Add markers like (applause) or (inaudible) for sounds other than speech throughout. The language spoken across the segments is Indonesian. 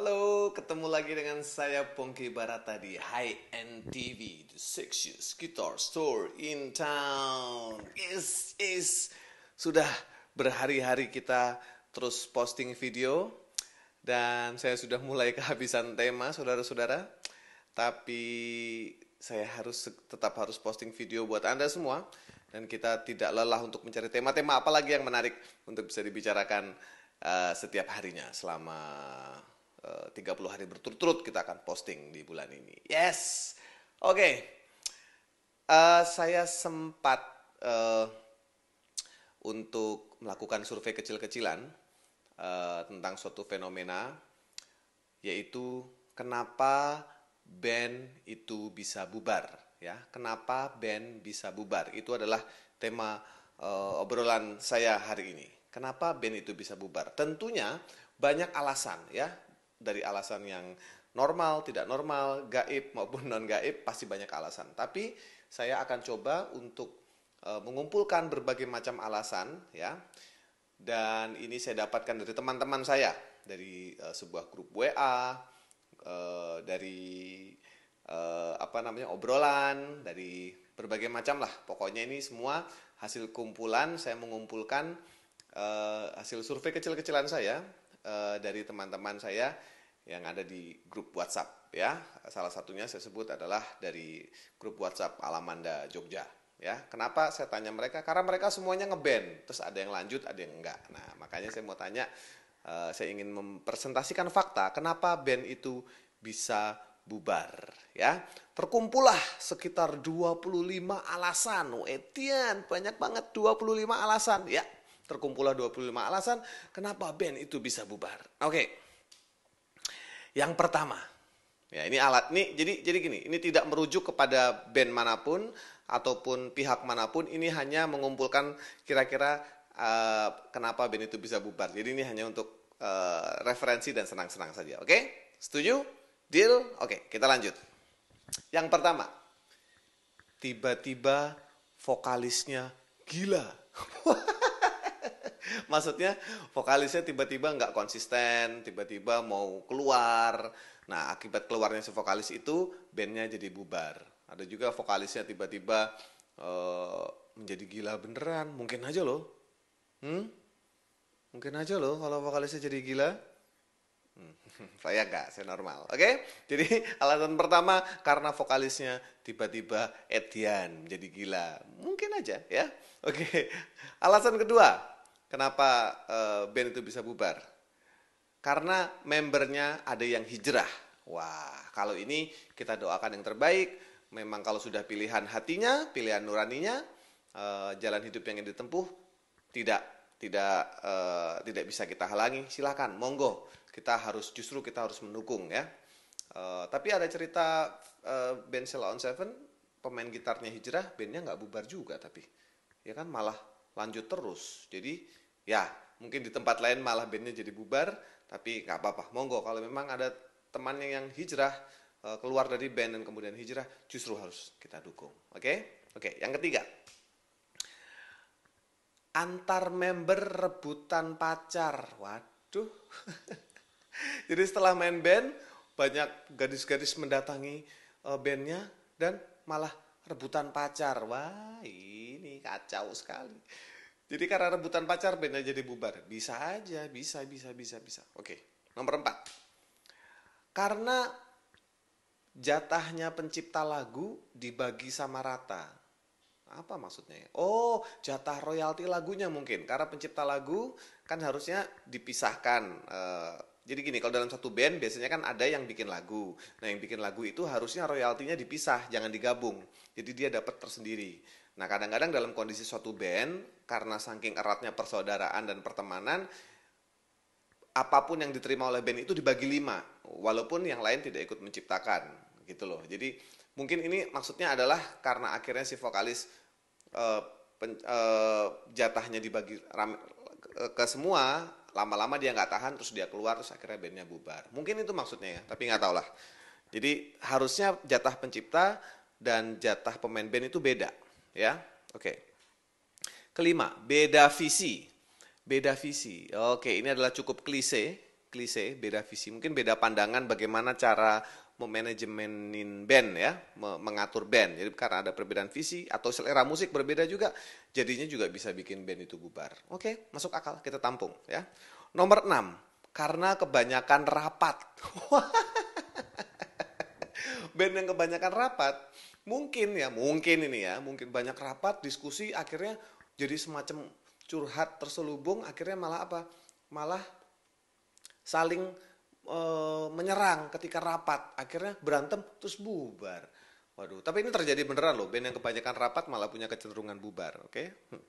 Halo, ketemu lagi dengan saya Pongki Barata di High End TV, the sexiest guitar store in town. Yes, yes. Sudah berhari-hari kita terus posting video dan saya sudah mulai kehabisan tema, saudara-saudara. Tapi saya harus tetap harus posting video buat Anda semua dan kita tidak lelah untuk mencari tema-tema apalagi yang menarik untuk bisa dibicarakan uh, setiap harinya selama 30 eh, hari berturut-turut kita akan posting di bulan ini. Yes. Oke. Okay. Uh, eh, saya sempat uh, untuk melakukan survei kecil-kecilan uh, tentang suatu fenomena yaitu kenapa band itu bisa bubar ya. Kenapa band bisa bubar? Itu adalah tema uh, obrolan saya hari ini. Kenapa band itu bisa bubar? Tentunya banyak alasan ya dari alasan yang normal, tidak normal, gaib maupun non gaib pasti banyak alasan. Tapi saya akan coba untuk e, mengumpulkan berbagai macam alasan ya. Dan ini saya dapatkan dari teman-teman saya dari e, sebuah grup WA e, eh, dari e, apa namanya obrolan dari berbagai macam lah. Pokoknya ini semua hasil kumpulan saya mengumpulkan e, hasil survei kecil-kecilan saya uh, dari teman-teman saya yang ada di grup WhatsApp ya. Salah satunya saya sebut adalah dari grup WhatsApp Alamanda Jogja ya. Kenapa saya tanya mereka? Karena mereka semuanya ngeband, terus ada yang lanjut, ada yang enggak. Nah, makanya saya mau tanya uh, saya ingin mempresentasikan fakta kenapa band itu bisa bubar ya. Terkumpulah sekitar 25 alasan. Oh, Etian, banyak banget 25 alasan ya terkumpullah 25 alasan kenapa band itu bisa bubar. Oke. Okay. Yang pertama, ya ini alat nih jadi jadi gini, ini tidak merujuk kepada band manapun ataupun pihak manapun, ini hanya mengumpulkan kira-kira uh, kenapa band itu bisa bubar. Jadi ini hanya untuk uh, referensi dan senang-senang saja, oke? Okay? Setuju? Deal? Oke, okay, kita lanjut. Yang pertama, tiba-tiba vokalisnya gila. (laughs) maksudnya vokalisnya tiba-tiba nggak konsisten tiba-tiba mau keluar nah akibat keluarnya si vokalis itu bandnya jadi bubar ada juga vokalisnya tiba-tiba uh, menjadi gila beneran mungkin aja loh hmm? mungkin aja loh kalau vokalisnya jadi gila hmm, (laughs) saya enggak, saya normal. Oke, okay? jadi (laughs) alasan pertama karena vokalisnya tiba-tiba Etian jadi gila, mungkin aja ya. Oke, okay. alasan kedua Kenapa uh, band itu bisa bubar? Karena membernya ada yang hijrah. Wah, kalau ini kita doakan yang terbaik. Memang kalau sudah pilihan hatinya, pilihan nuraninya, uh, jalan hidup yang ingin ditempuh tidak tidak uh, tidak bisa kita halangi. Silakan, monggo. Kita harus justru kita harus mendukung ya. Uh, tapi ada cerita uh, band Sela on Seven, pemain gitarnya hijrah, bandnya nggak bubar juga tapi ya kan malah lanjut terus. Jadi ya mungkin di tempat lain malah bandnya jadi bubar tapi nggak apa-apa monggo kalau memang ada temannya yang hijrah eh, keluar dari band dan kemudian hijrah justru harus kita dukung oke okay? oke okay, yang ketiga antar member rebutan pacar waduh (laughs) jadi setelah main band banyak gadis-gadis mendatangi eh, bandnya dan malah rebutan pacar wah ini kacau sekali jadi karena rebutan pacar benda jadi bubar. Bisa aja, bisa, bisa, bisa, bisa. Oke, nomor empat. Karena jatahnya pencipta lagu dibagi sama rata. Apa maksudnya? Ya? Oh, jatah royalti lagunya mungkin. Karena pencipta lagu kan harusnya dipisahkan. Eh, jadi gini, kalau dalam satu band biasanya kan ada yang bikin lagu. Nah, yang bikin lagu itu harusnya royaltinya dipisah, jangan digabung. Jadi dia dapat tersendiri. Nah, kadang-kadang dalam kondisi suatu band, karena saking eratnya persaudaraan dan pertemanan, apapun yang diterima oleh band itu dibagi lima, walaupun yang lain tidak ikut menciptakan, gitu loh. Jadi mungkin ini maksudnya adalah karena akhirnya si vokalis uh, pen, uh, jatahnya dibagi rame, ke, ke semua, lama-lama dia nggak tahan, terus dia keluar, terus akhirnya bandnya bubar. Mungkin itu maksudnya ya, tapi nggak tau lah. Jadi harusnya jatah pencipta dan jatah pemain band itu beda Ya, oke. Kelima, beda visi. Beda visi. Oke, ini adalah cukup klise, klise beda visi. Mungkin beda pandangan bagaimana cara memanajemenin band ya, mengatur band. Jadi karena ada perbedaan visi atau selera musik berbeda juga, jadinya juga bisa bikin band itu bubar. Oke, masuk akal, kita tampung ya. Nomor enam, karena kebanyakan rapat. (laughs) band yang kebanyakan rapat mungkin ya mungkin ini ya mungkin banyak rapat diskusi akhirnya jadi semacam curhat terselubung akhirnya malah apa malah saling e, menyerang ketika rapat akhirnya berantem terus bubar waduh tapi ini terjadi beneran loh band yang kebanyakan rapat malah punya kecenderungan bubar oke okay? Hmm.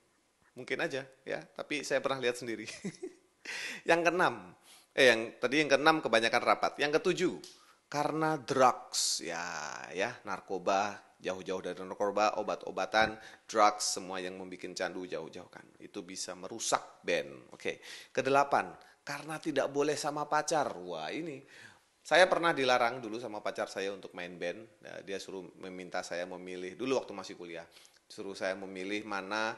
mungkin aja ya tapi saya pernah lihat sendiri (laughs) yang keenam eh yang tadi yang keenam kebanyakan rapat yang ketujuh karena drugs ya ya narkoba jauh-jauh dari narkoba obat-obatan drugs semua yang membuat candu jauh-jauh kan itu bisa merusak band oke kedelapan karena tidak boleh sama pacar wah ini saya pernah dilarang dulu sama pacar saya untuk main band nah, dia suruh meminta saya memilih dulu waktu masih kuliah suruh saya memilih mana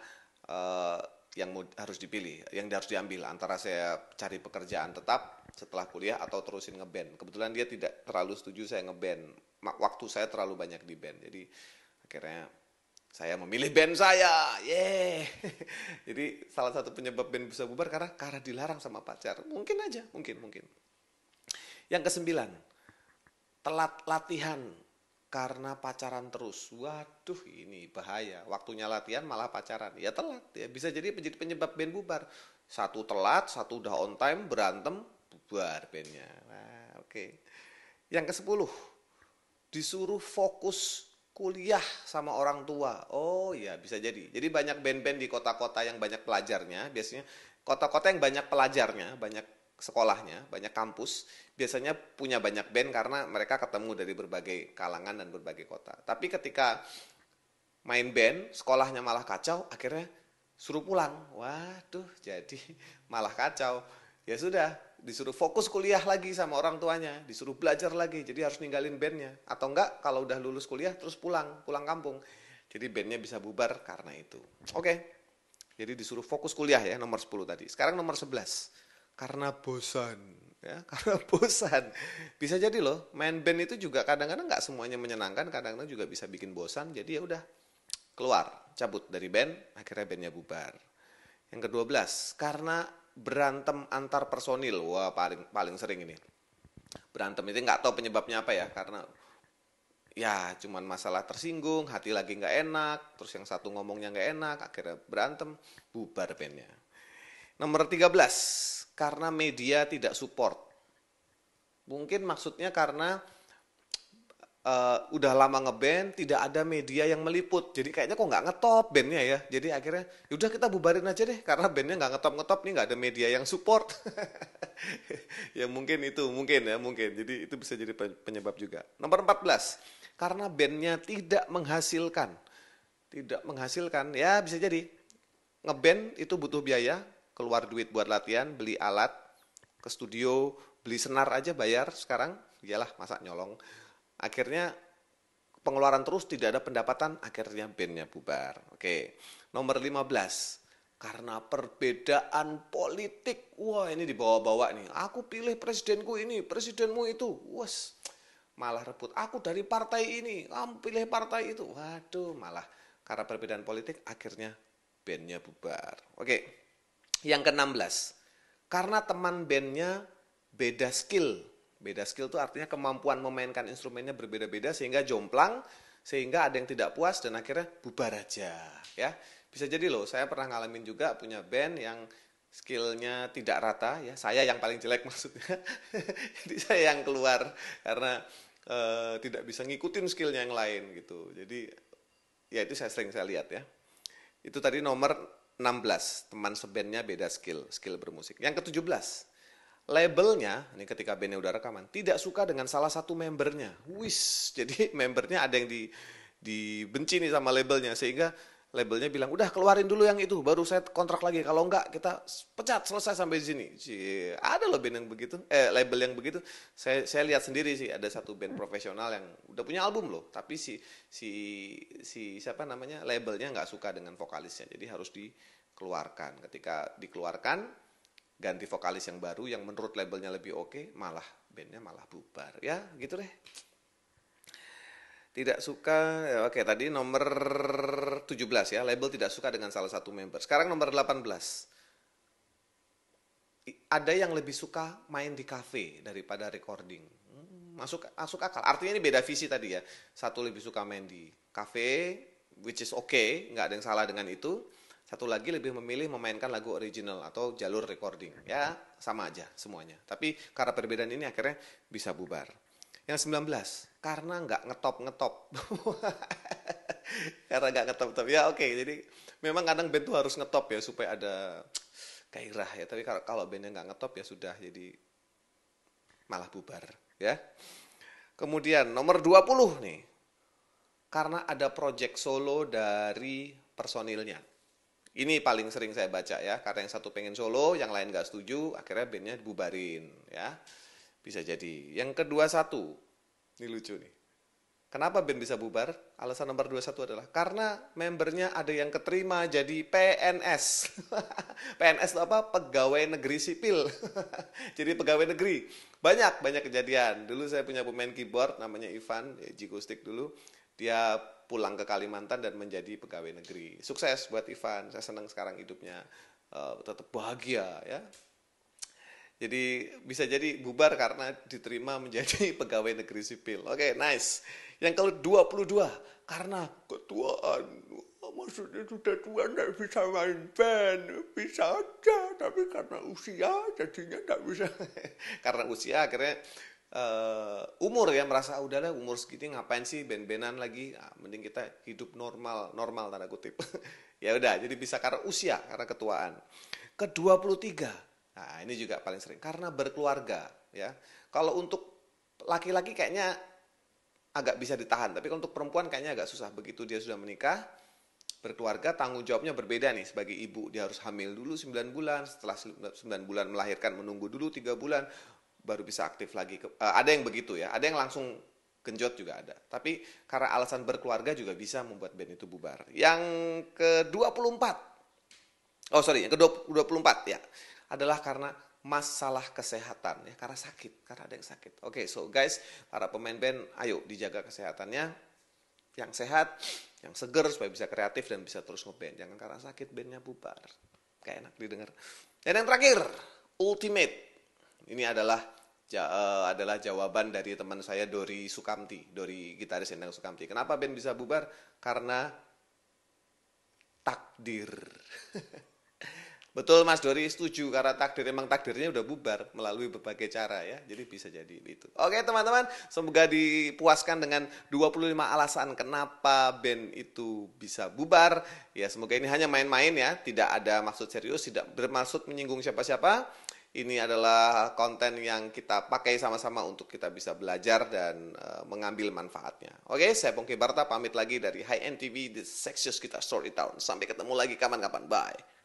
uh, yang harus dipilih, yang harus diambil antara saya cari pekerjaan tetap setelah kuliah atau terusin ngeband. Kebetulan dia tidak terlalu setuju saya ngeband. Waktu saya terlalu banyak di band. Jadi akhirnya saya memilih band saya. Yeah. (laughs) Jadi salah satu penyebab band bisa bubar karena karena dilarang sama pacar. Mungkin aja, mungkin, mungkin. Yang kesembilan, telat latihan karena pacaran terus. Waduh, ini bahaya. Waktunya latihan malah pacaran. Ya telat ya. Bisa jadi menjadi penyebab band bubar. Satu telat, satu udah on time, berantem, bubar bandnya. Nah, oke. Okay. Yang ke sepuluh, disuruh fokus kuliah sama orang tua. Oh ya bisa jadi. Jadi banyak band-band di kota-kota yang banyak pelajarnya. Biasanya kota-kota yang banyak pelajarnya, banyak sekolahnya, banyak kampus, biasanya punya banyak band karena mereka ketemu dari berbagai kalangan dan berbagai kota. Tapi ketika main band, sekolahnya malah kacau, akhirnya suruh pulang. Waduh, jadi (laughs) malah kacau. Ya sudah, disuruh fokus kuliah lagi sama orang tuanya, disuruh belajar lagi, jadi harus ninggalin bandnya. Atau enggak, kalau udah lulus kuliah terus pulang, pulang kampung. Jadi bandnya bisa bubar karena itu. Oke, okay. jadi disuruh fokus kuliah ya nomor 10 tadi. Sekarang nomor 11 karena bosan ya (laughs) karena bosan bisa jadi loh main band itu juga kadang-kadang nggak semuanya menyenangkan kadang-kadang juga bisa bikin bosan jadi ya udah keluar cabut dari band akhirnya bandnya bubar yang kedua belas karena berantem antar personil wah paling paling sering ini berantem itu nggak tahu penyebabnya apa ya karena ya cuman masalah tersinggung hati lagi nggak enak terus yang satu ngomongnya nggak enak akhirnya berantem bubar bandnya nomor 13 karena media tidak support. Mungkin maksudnya karena uh, udah lama ngeband, tidak ada media yang meliput. Jadi kayaknya kok nggak ngetop bandnya ya. Jadi akhirnya yaudah kita bubarin aja deh karena bandnya nggak ngetop ngetop nih nggak ada media yang support. (laughs) ya mungkin itu mungkin ya mungkin. Jadi itu bisa jadi penyebab juga. Nomor 14 karena bandnya tidak menghasilkan, tidak menghasilkan ya bisa jadi ngeband itu butuh biaya keluar duit buat latihan, beli alat, ke studio, beli senar aja bayar sekarang, iyalah masa nyolong. Akhirnya pengeluaran terus tidak ada pendapatan, akhirnya bandnya bubar. Oke, nomor 15. Karena perbedaan politik, wah ini dibawa-bawa nih. Aku pilih presidenku ini, presidenmu itu. Wes, malah rebut. Aku dari partai ini, kamu pilih partai itu. Waduh, malah karena perbedaan politik akhirnya bandnya bubar. Oke, yang ke-16, karena teman bandnya beda skill. Beda skill itu artinya kemampuan memainkan instrumennya berbeda-beda sehingga jomplang, sehingga ada yang tidak puas dan akhirnya bubar aja. Ya, bisa jadi loh. Saya pernah ngalamin juga punya band yang skillnya tidak rata ya saya yang paling jelek (laughs) maksudnya jadi saya yang keluar karena e, tidak bisa ngikutin skillnya yang lain gitu jadi ya itu saya sering saya lihat ya itu tadi nomor 16 teman sebandnya beda skill, skill bermusik. Yang ke-17, labelnya, ini ketika bandnya udah rekaman, tidak suka dengan salah satu membernya. Wis, (laughs) jadi membernya ada yang di dibenci nih sama labelnya sehingga labelnya bilang udah keluarin dulu yang itu baru saya kontrak lagi kalau enggak kita pecat selesai sampai sini Cie, ada loh band yang begitu eh label yang begitu saya saya lihat sendiri sih ada satu band profesional yang udah punya album loh tapi si si si siapa namanya labelnya nggak suka dengan vokalisnya jadi harus dikeluarkan ketika dikeluarkan ganti vokalis yang baru yang menurut labelnya lebih oke okay, malah bandnya malah bubar ya gitu deh tidak suka ya, oke tadi nomor 17 ya, label tidak suka dengan salah satu member. Sekarang nomor 18. Ada yang lebih suka main di cafe daripada recording. Hmm, masuk masuk akal. Artinya ini beda visi tadi ya. Satu lebih suka main di cafe, which is okay, nggak ada yang salah dengan itu. Satu lagi lebih memilih memainkan lagu original atau jalur recording. Ya, sama aja semuanya. Tapi karena perbedaan ini akhirnya bisa bubar. Yang 19 karena nggak ngetop-ngetop. (laughs) karena nggak ngetop ngetop Ya oke, okay. jadi memang kadang band tuh harus ngetop ya supaya ada gairah ya. Tapi kalau kalau bandnya nggak ngetop ya sudah jadi malah bubar ya. Kemudian nomor 20 nih. Karena ada project solo dari personilnya. Ini paling sering saya baca ya, karena yang satu pengen solo, yang lain nggak setuju, akhirnya bandnya dibubarin ya. Bisa jadi. Yang kedua satu, ini lucu nih. Kenapa band bisa bubar? Alasan nomor dua satu adalah karena membernya ada yang keterima jadi PNS. (laughs) PNS itu apa? Pegawai Negeri Sipil. (laughs) jadi pegawai negeri. Banyak, banyak kejadian. Dulu saya punya pemain keyboard namanya Ivan, ya Jiko Stick dulu. Dia pulang ke Kalimantan dan menjadi pegawai negeri. Sukses buat Ivan, saya senang sekarang hidupnya. Uh, tetap bahagia ya jadi bisa jadi bubar karena diterima menjadi (laughs) pegawai negeri sipil. Oke, okay, nice. Yang ke-22 karena ketuaan maksudnya sudah tua tidak bisa main band bisa aja tapi karena usia jadinya tidak bisa (laughs) karena usia akhirnya uh, umur ya merasa ah, udahlah umur segini ngapain sih band-bandan lagi Nah, mending kita hidup normal normal tanda kutip (laughs) ya udah jadi bisa karena usia karena ketuaan ke 23 Nah, ini juga paling sering karena berkeluarga ya. Kalau untuk laki-laki kayaknya agak bisa ditahan, tapi kalau untuk perempuan kayaknya agak susah begitu dia sudah menikah berkeluarga tanggung jawabnya berbeda nih sebagai ibu dia harus hamil dulu 9 bulan setelah 9 bulan melahirkan menunggu dulu 3 bulan baru bisa aktif lagi eh, ada yang begitu ya ada yang langsung genjot juga ada tapi karena alasan berkeluarga juga bisa membuat band itu bubar yang ke-24 oh sorry yang ke-24 ya adalah karena masalah kesehatan ya karena sakit karena ada yang sakit oke okay, so guys para pemain band ayo dijaga kesehatannya yang sehat yang seger supaya bisa kreatif dan bisa terus ngeband jangan karena sakit bandnya bubar kayak enak didengar dan yang terakhir ultimate ini adalah ja, uh, adalah jawaban dari teman saya Dori Sukamti Dori gitaris Endang Sukamti kenapa band bisa bubar karena takdir (laughs) Betul Mas Dori setuju karena takdir emang takdirnya udah bubar melalui berbagai cara ya. Jadi bisa jadi itu. Oke teman-teman, semoga dipuaskan dengan 25 alasan kenapa band itu bisa bubar. Ya semoga ini hanya main-main ya, tidak ada maksud serius, tidak bermaksud menyinggung siapa-siapa. Ini adalah konten yang kita pakai sama-sama untuk kita bisa belajar dan uh, mengambil manfaatnya. Oke, saya Pongki Barta pamit lagi dari High End TV di Sexiest Kita Story Town. Sampai ketemu lagi kapan-kapan. Bye.